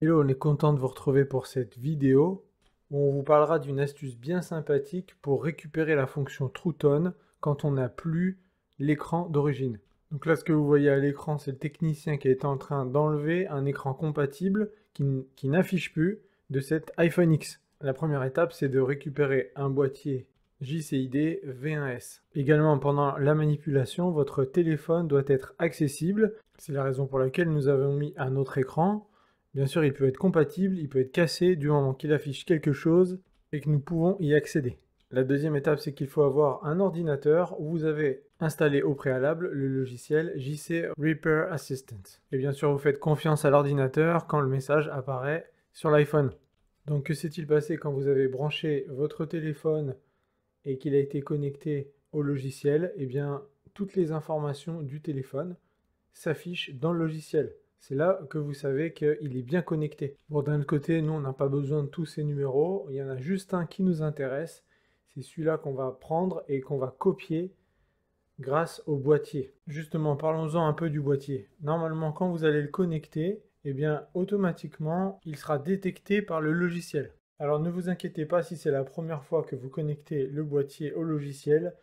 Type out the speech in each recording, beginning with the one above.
Hello, on est content de vous retrouver pour cette vidéo où on vous parlera d'une astuce bien sympathique pour récupérer la fonction TrueTone quand on n'a plus l'écran d'origine. Donc là, ce que vous voyez à l'écran, c'est le technicien qui est en train d'enlever un écran compatible qui, n'affiche plus de cet iPhone X. La première étape, c'est de récupérer un boîtier JCID V1S. Également, pendant la manipulation, votre téléphone doit être accessible. C'est la raison pour laquelle nous avons mis un autre écran Bien sûr, il peut être compatible, il peut être cassé du moment qu'il affiche quelque chose et que nous pouvons y accéder. La deuxième étape, c'est qu'il faut avoir un ordinateur où vous avez installé au préalable le logiciel JC Repair Assistant. Et bien sûr, vous faites confiance à l'ordinateur quand le message apparaît sur l'iPhone. Donc, que s'est-il passé quand vous avez branché votre téléphone et qu'il a été connecté au logiciel Eh bien, toutes les informations du téléphone s'affichent dans le logiciel c'est là que vous savez qu'il est bien connecté. Bon, d'un côté, nous, on n'a pas besoin de tous ces numéros. Il y en a juste un qui nous intéresse. C'est celui-là qu'on va prendre et qu'on va copier grâce au boîtier. Justement, parlons-en un peu du boîtier. Normalement, quand vous allez le connecter, eh bien, automatiquement, il sera détecté par le logiciel. Alors, ne vous inquiétez pas si c'est la première fois que vous connectez le boîtier au logiciel.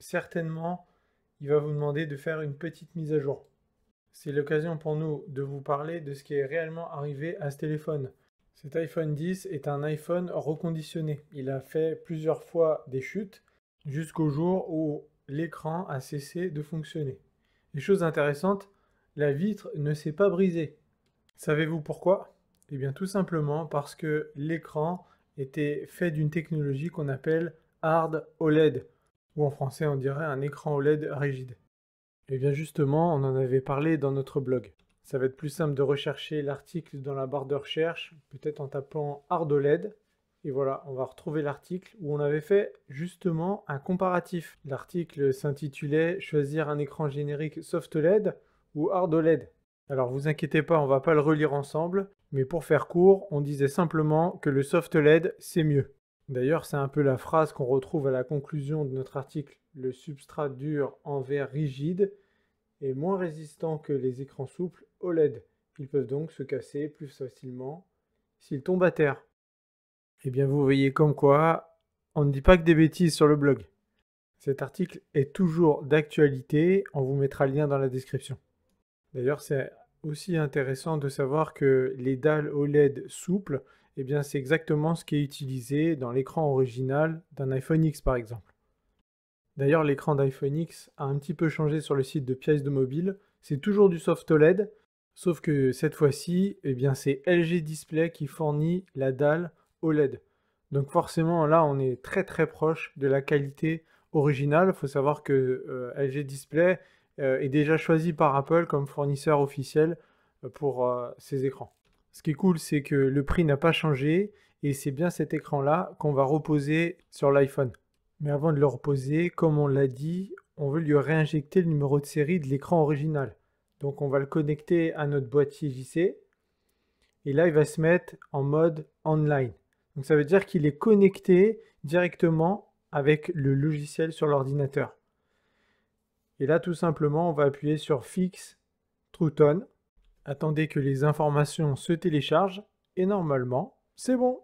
Certainement, il va vous demander de faire une petite mise à jour. C'est l'occasion pour nous de vous parler de ce qui est réellement arrivé à ce téléphone. Cet iPhone 10 est un iPhone reconditionné. Il a fait plusieurs fois des chutes jusqu'au jour où l'écran a cessé de fonctionner. Et chose intéressante, la vitre ne s'est pas brisée. Savez-vous pourquoi Eh bien tout simplement parce que l'écran était fait d'une technologie qu'on appelle hard OLED, ou en français on dirait un écran OLED rigide. Et eh bien justement, on en avait parlé dans notre blog. Ça va être plus simple de rechercher l'article dans la barre de recherche, peut-être en tapant ArdoLED. Et voilà, on va retrouver l'article où on avait fait justement un comparatif. L'article s'intitulait Choisir un écran générique soft LED ou hard Alors vous inquiétez pas, on va pas le relire ensemble, mais pour faire court, on disait simplement que le soft LED c'est mieux. D'ailleurs, c'est un peu la phrase qu'on retrouve à la conclusion de notre article. Le substrat dur en verre rigide est moins résistant que les écrans souples OLED. Ils peuvent donc se casser plus facilement s'ils tombent à terre. Eh bien, vous voyez comme quoi, on ne dit pas que des bêtises sur le blog. Cet article est toujours d'actualité, on vous mettra le lien dans la description. D'ailleurs, c'est aussi intéressant de savoir que les dalles OLED souples eh bien c'est exactement ce qui est utilisé dans l'écran original d'un iPhone X par exemple. D'ailleurs l'écran d'iPhone X a un petit peu changé sur le site de pièces de mobile, c'est toujours du soft OLED, sauf que cette fois-ci, eh bien c'est LG Display qui fournit la dalle OLED. Donc forcément là on est très très proche de la qualité originale, il faut savoir que euh, LG Display euh, est déjà choisi par Apple comme fournisseur officiel euh, pour ces écrans. Ce qui est cool, c'est que le prix n'a pas changé et c'est bien cet écran-là qu'on va reposer sur l'iPhone. Mais avant de le reposer, comme on l'a dit, on veut lui réinjecter le numéro de série de l'écran original. Donc on va le connecter à notre boîtier JC. Et là, il va se mettre en mode online. Donc ça veut dire qu'il est connecté directement avec le logiciel sur l'ordinateur. Et là, tout simplement, on va appuyer sur True Tone ». Attendez que les informations se téléchargent et normalement, c'est bon.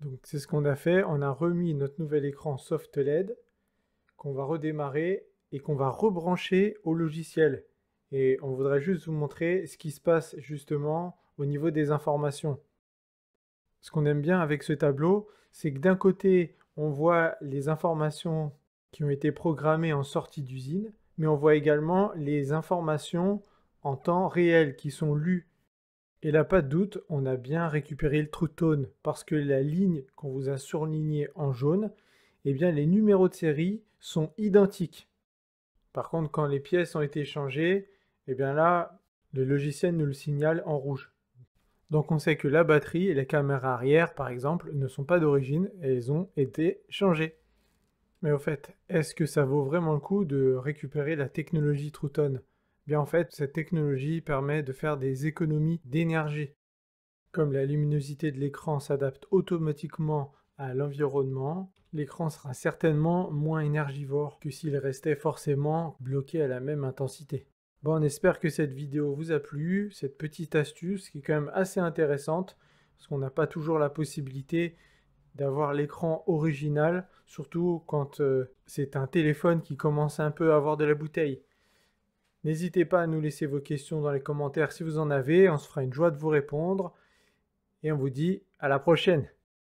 Donc c'est ce qu'on a fait, on a remis notre nouvel écran soft e qu'on va redémarrer et qu'on va rebrancher au logiciel. Et on voudrait juste vous montrer ce qui se passe justement au niveau des informations. Ce qu'on aime bien avec ce tableau, c'est que d'un côté, on voit les informations qui ont été programmées en sortie d'usine, mais on voit également les informations en temps réel qui sont lus. Et là, pas de doute, on a bien récupéré le True tone parce que la ligne qu'on vous a surlignée en jaune, eh bien, les numéros de série sont identiques. Par contre, quand les pièces ont été changées, eh bien là, le logiciel nous le signale en rouge. Donc on sait que la batterie et la caméra arrière, par exemple, ne sont pas d'origine et elles ont été changées. Mais au fait, est-ce que ça vaut vraiment le coup de récupérer la technologie Tone en fait cette technologie permet de faire des économies d'énergie. Comme la luminosité de l'écran s'adapte automatiquement à l'environnement, l'écran sera certainement moins énergivore que s'il restait forcément bloqué à la même intensité. Bon, on espère que cette vidéo vous a plu, cette petite astuce qui est quand même assez intéressante, parce qu'on n'a pas toujours la possibilité d'avoir l'écran original, surtout quand euh, c'est un téléphone qui commence un peu à avoir de la bouteille. N'hésitez pas à nous laisser vos questions dans les commentaires si vous en avez. On se fera une joie de vous répondre. Et on vous dit à la prochaine.